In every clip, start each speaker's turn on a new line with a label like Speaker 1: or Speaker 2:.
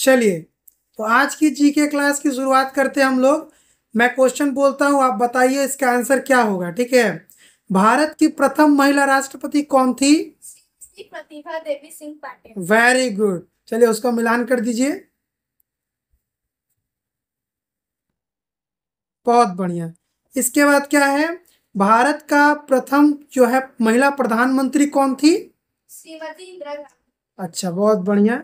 Speaker 1: चलिए तो आज की जी के क्लास की शुरुआत करते हैं हम लोग मैं क्वेश्चन बोलता हूँ आप बताइए इसका आंसर क्या होगा ठीक है भारत की प्रथम महिला राष्ट्रपति कौन थी प्रतिभा देवी सिंह पाटिल वेरी गुड चलिए उसका मिलान कर दीजिए बहुत बढ़िया इसके बाद क्या है भारत का प्रथम जो है महिला प्रधानमंत्री कौन थी श्रीमती इंदिरा गांधी अच्छा बहुत बढ़िया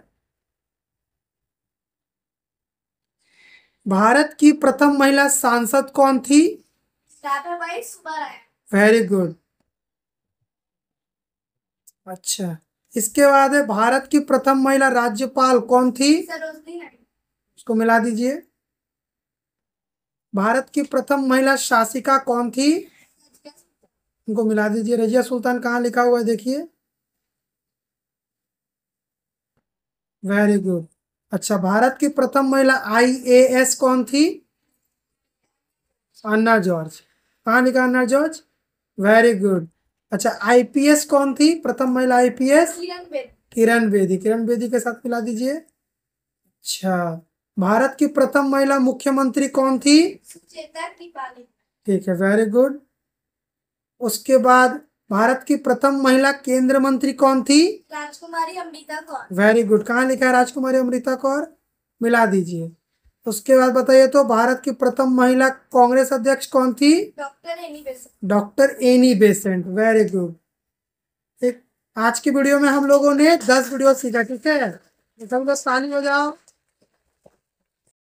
Speaker 1: भारत की प्रथम महिला सांसद कौन थी वेरी गुड अच्छा इसके बाद है भारत की प्रथम महिला राज्यपाल कौन थी उसको मिला दीजिए भारत की प्रथम महिला शासिका कौन थी उनको मिला दीजिए रजिया सुल्तान कहाँ लिखा हुआ है देखिए वेरी गुड अच्छा भारत की प्रथम महिला आईएएस कौन थी अन्ना जॉर्ज कहाँ लिखा अन्ना जॉर्ज वेरी गुड अच्छा आईपीएस कौन थी प्रथम महिला आईपीएस किरण बेदी किरण बेदी के साथ मिला दीजिए अच्छा भारत की प्रथम महिला मुख्यमंत्री कौन थी सुचेता ठीक है वेरी गुड उसके बाद भारत की प्रथम महिला केंद्र मंत्री कौन थी राजकुमारी अमृता कौर वेरी गुड कहाँ लिखा है राजकुमारी अमृता कौर मिला दीजिए उसके बाद बताइए तो भारत की प्रथम महिला कांग्रेस अध्यक्ष कौन थी doctor Annie Besant doctor Annie Besant very good एक आज की वीडियो में हम लोगों ने दस वीडियो सीखा ठीक है तुम लोग शामिल हो जाओ